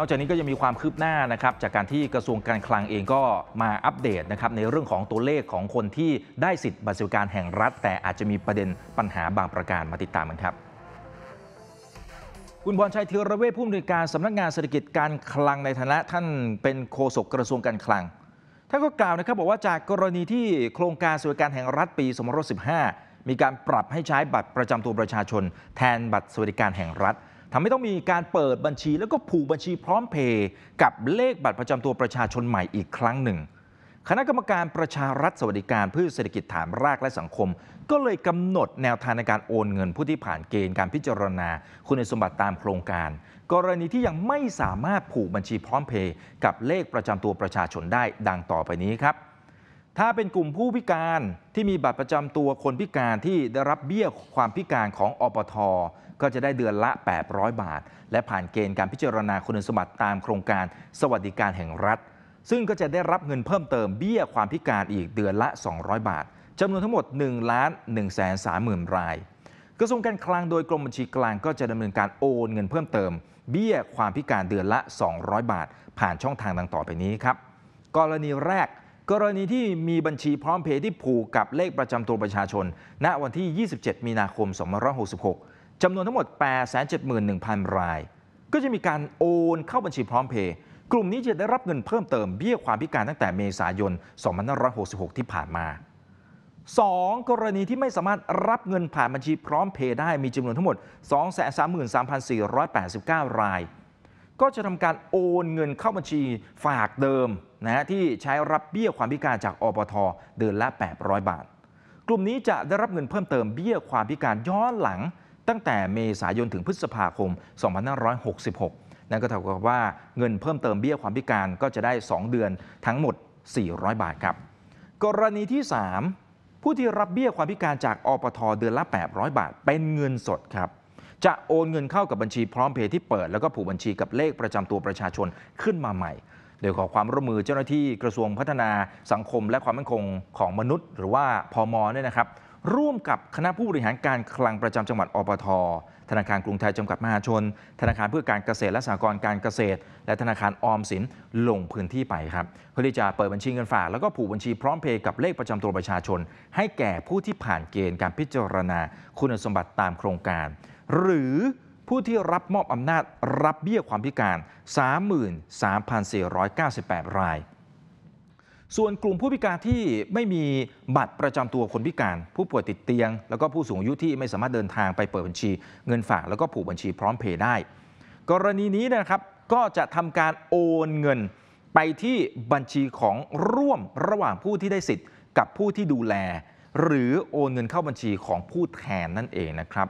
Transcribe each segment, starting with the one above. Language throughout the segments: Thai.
นอกจากนี้ก็ยังมีความคืบหน้านะครับจากการที่กระทรวงการคลังเองก็มาอัปเดตนะครับในเรื่องของตัวเลขของคนที่ได้สิทธิ์บัตรสวัสดิการแห่งรัฐ แต่อาจจะมีประเด็นปัญหาบางประการมาติดตามกันครับ คุณบอลชัยเทระเวศผู้อำนวยการสำนักงานเศรษฐกิจการคลังในฐานะท่านเป็นโฆษกกระทรวงการคลัง ท่านก็กล่าวนะครับบอกว่าจากกรณีที่โครงการสวัสดิการแห่งรัฐปี2515มีการปรับให้ใช้บัตรประจำตัวประชาชน แทนบัตรสวัสดิการแห่งรัฐทำให้ต้องมีการเปิดบัญชีแล้วก็ผูกบัญชีพร้อมเพย์กับเลขบัตรประจำตัวประชาชนใหม่อีกครั้งหนึ่ง คณะกรรมการประชารัฐสวัสดิการ เพื่อเศรษฐกิจฐานรากและสังคม ก็เลยกำหนดแนวทางในการโอนเงินผู้ที่ผ่านเกณฑ์การพิจารณา คุณสมบัติตามโครงการ กรณีที่ยังไม่สามารถผูกบัญชีพร้อมเพย์กับเลขประจำตัวประชาชนได้ดังต่อไปนี้ครับถ้าเป็นกลุ่มผู้พิการที่มีบัตรประจำตัวคนพิการที่ได้รับเบี้ยความพิการของอปท ก็จะได้เดือนละ 800 บาท และผ่านเกณฑ์การพิจารณาคุณสมบัติตามโครงการสวัสดิการแห่งรัฐ ซึ่งก็จะได้รับเงินเพิ่มเติมเบี้ยความพิการอีกเดือนละ 200 บาทจำนวนทั้งหมด1ล้าน1แสนหมื่นรายกระทรวงการคลังโดยกรมบัญชีกลางก็จะดำเนินการโอนเงินเพิ่มเติมเบี้ยความพิการเดือนละ 200 บาท ผ่านช่องทางดังต่อไปนี้ครับกรณีแรกกรณีที่มีบัญชีพร้อมเพย์ที่ผูกกับเลขประจำตัวประชาชน ณ วันที่ 27 มีนาคม 2566 จำนวนทั้งหมด 871,000ราย ก็จะมีการโอนเข้าบัญชีพร้อมเพย์กลุ่มนี้จะได้รับเงินเพิ่มเติม เบี้ยความพิการตั้งแต่เมษายน 2566 ที่ผ่านมา 2. กรณีที่ไม่สามารถรับเงินผ่านบัญชีพร้อมเพย์ได้มีจำนวนทั้งหมด 233,489 ราย ก็จะทำการโอนเงินเข้าบัญชีฝากเดิมนะฮะที่ใช้รับเบี้ยความพิการจากอปทเดือนละ800บาท กลุ่มนี้จะได้รับเงินเพิ่มเติมเบี้ยความพิการย้อนหลัง ตั้งแต่เมษายนถึงพฤษภาคม 2566 นั่นก็เท่ากับว่าเงินเพิ่มเติมเบี้ยความพิการก็จะได้ 2 เดือนทั้งหมด 400 บาทครับกรณีที่ 3 ผู้ที่รับเบี้ยความพิการจากอปท เดือนละ 800 บาท เป็นเงินสดครับจะโอนเงินเข้ากับบัญชีพร้อมเพย์ที่เปิดแล้วก็ผูกบัญชีกับเลขประจำตัวประชาชนขึ้นมาใหม่โดยขอความร่วมมือเจ้าหน้าที่กระทรวงพัฒนาสังคมและความมั่นคงของมนุษย์ หรือว่าพอมเนี่ยนะครับ ร่วมกับคณะผู้บริหารการคลังประจำจังหวัดอปท ธนาคารกรุงไทยจำกัดมหาชน ธนาคารเพื่อการเกษตรและสหกรณ์การเกษตร และธนาคารออมสินลงพื้นที่ไปครับเพื่อที่จะเปิดบัญชีเงินฝากแล้วก็ผูกบัญชีพร้อมเพย์กับเลขประจำตัวประชาชน ให้แก่ผู้ที่ผ่านเกณฑ์การพิจารณา คุณสมบัติตามโครงการ หรือผู้ที่รับมอบอำนาจ รับเบี้ยความพิการ33,498 ราย ส่วนกลุ่มผู้พิการที่ไม่มีบัตรประจำตัวคนพิการ ผู้ป่วยติดเตียง แล้วก็ผู้สูงอายุที่ไม่สามารถเดินทางไปเปิดบัญชี เงินฝากแล้วก็ผูกบัญชีพร้อมเพย์ได้ กรณีนี้นะครับก็จะทำการโอนเงินไปที่บัญชีของร่วมระหว่างผู้ที่ได้สิทธิ์ กับผู้ที่ดูแล หรือโอนเงินเข้าบัญชีของผู้แทนนั่นเองนะครับ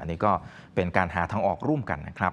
อันนี้ก็เป็นการหาทางออกร่วมกันนะครับ